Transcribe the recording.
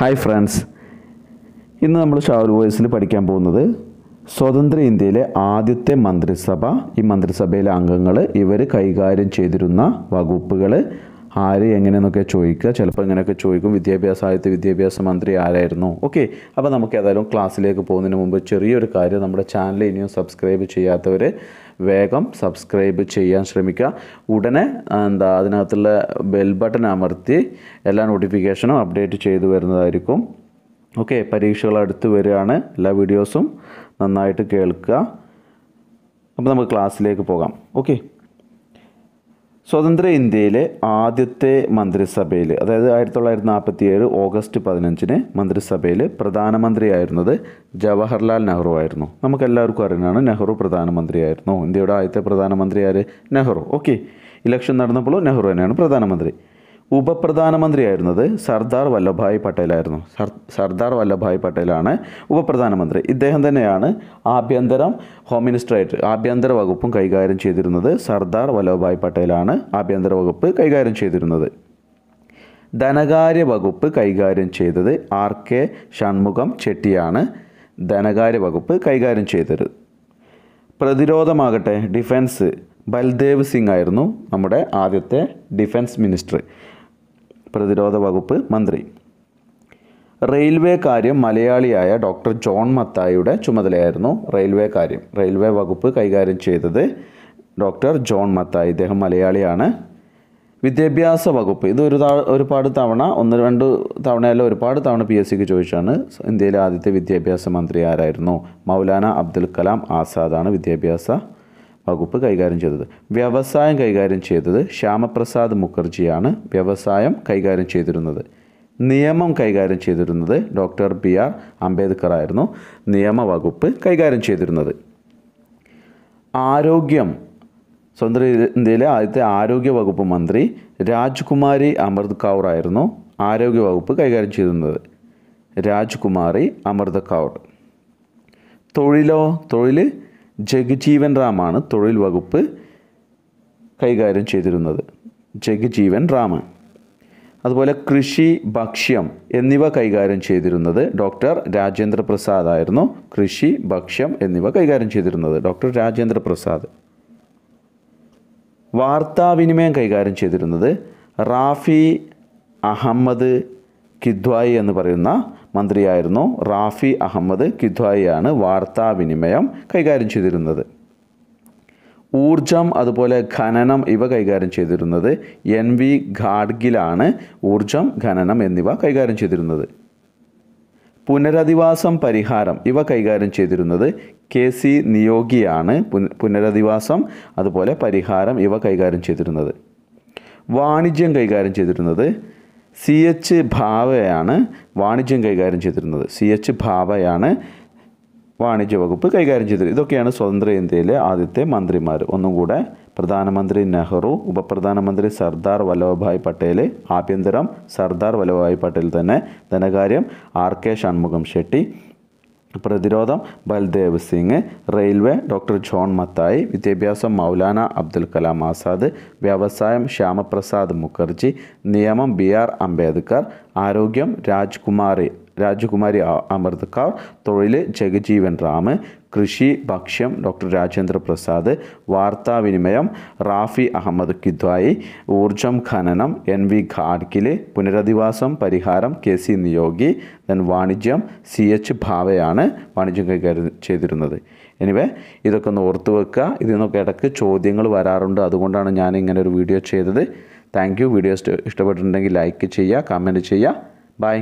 hi friends ഇന്ന് നമ്മൾ ഷാവൽ വോയിസിൽ പഠിക്കാൻ പോകുന്നത് സ്വതന്ത്ര ഇന്ത്യയിലെ ആദ്യത്തെ മന്ത്രിസഭ ഈ മന്ത്രിസഭയിലെ അംഗങ്ങൾ ഇവർ കൈകാര്യം ചെയ്തിരുന്ന വകുപ്പുകൾ ആര് എങ്ങനെയെന്നൊക്കെ ചോദിക്കുക ചിലപ്പോൾ ഇങ്ങനെയൊക്കെ ചോദിക്കും വിദ്യാഭ്യാസ ആദ്യത്തെ വിദ്യാഭ്യാസ മന്ത്രി ആരായിരുന്നു ഓക്കെ അപ്പോൾ നമുക്ക് ഏതായാലും ക്ലാസ്സിലേക്ക് പോകുന്നതിന് മുമ്പ് ചെറിയൊരു കാര്യം നമ്മുടെ ചാനൽ ഇനിയും സബ്സ്ക്രൈബ് ചെയ്യാത്തവർ വേഗം സബ്സ്ക്രൈബ് ചെയ്യാൻ ശ്രമിക്കുക ഉടനെ എന്താ അതിനകത്തുള്ള ബെൽ ബട്ടൺ അമർത്തി എല്ലാ നോട്ടിഫിക്കേഷനും അപ്ഡേറ്റ് ചെയ്തു വരുന്നതായിരിക്കും ഓക്കെ പരീക്ഷകൾ അടുത്ത് വരികയാണ് എല്ലാ വീഡിയോസും നന്നായിട്ട് കേൾക്കുക അപ്പോൾ നമുക്ക് ക്ലാസ്സിലേക്ക് പോകാം ഓക്കെ സ്വതന്ത്ര ഇന്ത്യയിലെ ആദ്യത്തെ മന്ത്രിസഭയിൽ അതായത് ആയിരത്തി തൊള്ളായിരത്തി നാൽപ്പത്തി ഏഴ് ഓഗസ്റ്റ് പതിനഞ്ചിന് മന്ത്രിസഭയിൽ പ്രധാനമന്ത്രിയായിരുന്നത് ജവഹർലാൽ നെഹ്റു ആയിരുന്നു നമുക്കെല്ലാവർക്കും അറിയുന്നതാണ് നെഹ്റു പ്രധാനമന്ത്രിയായിരുന്നു ഇന്ത്യയുടെ ആദ്യത്തെ പ്രധാനമന്ത്രി ആര് നെഹ്റു ഓക്കെ ഇലക്ഷൻ നടന്നപ്പോൾ നെഹ്റു തന്നെയാണ് പ്രധാനമന്ത്രി ഉപപ്രധാനമന്ത്രിയായിരുന്നത് സർദാർ വല്ലഭായ് പട്ടേലായിരുന്നു സർദാർ വല്ലഭായ് പട്ടേലാണ് ഉപപ്രധാനമന്ത്രി ഇദ്ദേഹം തന്നെയാണ് ആഭ്യന്തരം ഹോം മിനിസ്റ്ററായിട്ട് ആഭ്യന്തര വകുപ്പും കൈകാര്യം ചെയ്തിരുന്നത് സർദാർ വല്ലഭായ് പട്ടേലാണ് ആഭ്യന്തര വകുപ്പ് കൈകാര്യം ചെയ്തിരുന്നത് ധനകാര്യ വകുപ്പ് കൈകാര്യം ചെയ്തത് ആർ കെ ഷൺമുഖം ചെട്ടിയാണ് ധനകാര്യ വകുപ്പ് കൈകാര്യം ചെയ്തത് പ്രതിരോധമാകട്ടെ ഡിഫൻസ് ബൽദേവ് സിംഗ് ആയിരുന്നു നമ്മുടെ ആദ്യത്തെ ഡിഫൻസ് മിനിസ്റ്റർ പ്രതിരോധ വകുപ്പ് മന്ത്രി റെയിൽവേ കാര്യം മലയാളിയായ ഡോക്ടർ ജോൺ മത്തായിയുടെ ചുമതലയായിരുന്നു റെയിൽവേ കാര്യം റെയിൽവേ വകുപ്പ് കൈകാര്യം ചെയ്തത് ഡോക്ടർ ജോൺ മത്തായി ഇദ്ദേഹം മലയാളിയാണ് വിദ്യാഭ്യാസ വകുപ്പ് ഇത് ഒരു ഒരുപാട് തവണ ഒന്ന് രണ്ട് തവണയല്ല ഒരുപാട് തവണ പി എസ് സിക്ക് ചോദിച്ചാണ് ഇന്ത്യയിലെ ആദ്യത്തെ വിദ്യാഭ്യാസ മന്ത്രി ആരായിരുന്നു മൗലാന അബ്ദുൽ കലാം ആസാദാണ് വിദ്യാഭ്യാസ വകുപ്പ് കൈകാര്യം ചെയ്തത് വ്യവസായം കൈകാര്യം ചെയ്തത് ശ്യാമപ്രസാദ് മുഖർജിയാണ് വ്യവസായം കൈകാര്യം ചെയ്തിരുന്നത് നിയമം കൈകാര്യം ചെയ്തിരുന്നത് ഡോക്ടർ ബി ആർ അംബേദ്കർ ആയിരുന്നു നിയമവകുപ്പ് കൈകാര്യം ചെയ്തിരുന്നത് ആരോഗ്യം സ്വതന്ത്ര ഇന്ത്യയിലെ ആദ്യത്തെ ആരോഗ്യ വകുപ്പ് മന്ത്രി രാജ്കുമാരി അമൃത് കൗർ ആയിരുന്നു ആരോഗ്യ വകുപ്പ് കൈകാര്യം ചെയ്തിരുന്നത് രാജ്കുമാരി അമൃത് കൗർ തൊഴിലോ തൊഴിൽ ജഗജീവൻ റാമാണ് തൊഴിൽ വകുപ്പ് കൈകാര്യം ചെയ്തിരുന്നത് ജഗജീവൻ റാം അതുപോലെ കൃഷി ഭക്ഷ്യം എന്നിവ കൈകാര്യം ചെയ്തിരുന്നത് ഡോക്ടർ രാജേന്ദ്ര പ്രസാദ് ആയിരുന്നു കൃഷി ഭക്ഷ്യം എന്നിവ കൈകാര്യം ചെയ്തിരുന്നത് ഡോക്ടർ രാജേന്ദ്ര പ്രസാദ് വാർത്താവിനിമയം കൈകാര്യം ചെയ്തിരുന്നത് റാഫി അഹമ്മദ് കിദ്വായി എന്ന് പറയുന്ന മന്ത്രിയായിരുന്നു റാഫി അഹമ്മദ് കിദ്വായിയാണ് വാർത്താവിനിമയം കൈകാര്യം ചെയ്തിരുന്നത് ഊർജം അതുപോലെ ഖനനം ഇവ കൈകാര്യം ചെയ്തിരുന്നത് എൻ വി ഘാഡ്ഗിലാണ് ഊർജം ഖനനം എന്നിവ കൈകാര്യം ചെയ്തിരുന്നത് പുനരധിവാസം പരിഹാരം ഇവ കൈകാര്യം ചെയ്തിരുന്നത് കെ സി നിയോഗിയാണ് പുനരധിവാസം അതുപോലെ പരിഹാരം ഇവ കൈകാര്യം ചെയ്തിരുന്നത് വാണിജ്യം കൈകാര്യം ചെയ്തിരുന്നത് സി എച്ച് ഭാവയാണ് വാണിജ്യം കൈകാര്യം ചെയ്തിരുന്നത് സി എച്ച് ഭാവയാണ് വാണിജ്യ വകുപ്പ് കൈകാര്യം ചെയ്തത് ഇതൊക്കെയാണ് സ്വതന്ത്ര ഇന്ത്യയിലെ ആദ്യത്തെ മന്ത്രിമാർ ഒന്നും കൂടെ പ്രധാനമന്ത്രി നെഹ്റു ഉപപ്രധാനമന്ത്രി സർദാർ വല്ലഭായ് പട്ടേൽ ആഭ്യന്തരം സർദാർ വല്ലഭായ് പട്ടേൽ തന്നെ ധനകാര്യം ആർ കെ ഷൺമുഖം ഷെട്ടി പ്രതിരോധം Baldev Singh railway doctor John Mathai വിദ്യാഭ്യാസം മൗലാന അബ്ദുൽ കലാം ആസാദ് വ്യവസായം ശ്യാമപ്രസാദ് മുഖർജി നിയമം ബി ആർ അംബേദ്കർ ആരോഗ്യം രാജ്കുമാർ രാജകുമാരി കൗർ തൊഴിൽ ജഗജീവൻ റാം കൃഷി ഭക്ഷ്യം ഡോക്ടർ രാജേന്ദ്ര പ്രസാദ് വാർത്താവിനിമയം റാഫി അഹമ്മദ് കിദ്വായി ഊർജം ഖനനം എൻ വി ഘാഡ്കിൽ പുനരധിവാസം പരിഹാരം കെ സി നിയോഗി ദെൻ വാണിജ്യം സി എച്ച് ഭാവയാണ് വാണിജ്യം കൈകാര്യം ചെയ്തിരുന്നത് എനിവേ ഇതൊക്കെ ഒന്ന് ഓർത്ത് വെക്കുക ഇതിൽ നിന്നൊക്കെ ഇടയ്ക്ക് ചോദ്യങ്ങൾ വരാറുണ്ട് അതുകൊണ്ടാണ് ഞാൻ ഇങ്ങനെ ഒരു വീഡിയോ ചെയ്തത് താങ്ക് യു വീഡിയോ ഇഷ്ടപ്പെട്ടിട്ടുണ്ടെങ്കിൽ ലൈക്ക് ചെയ്യുക കമൻറ്റ് ചെയ്യുക ബൈ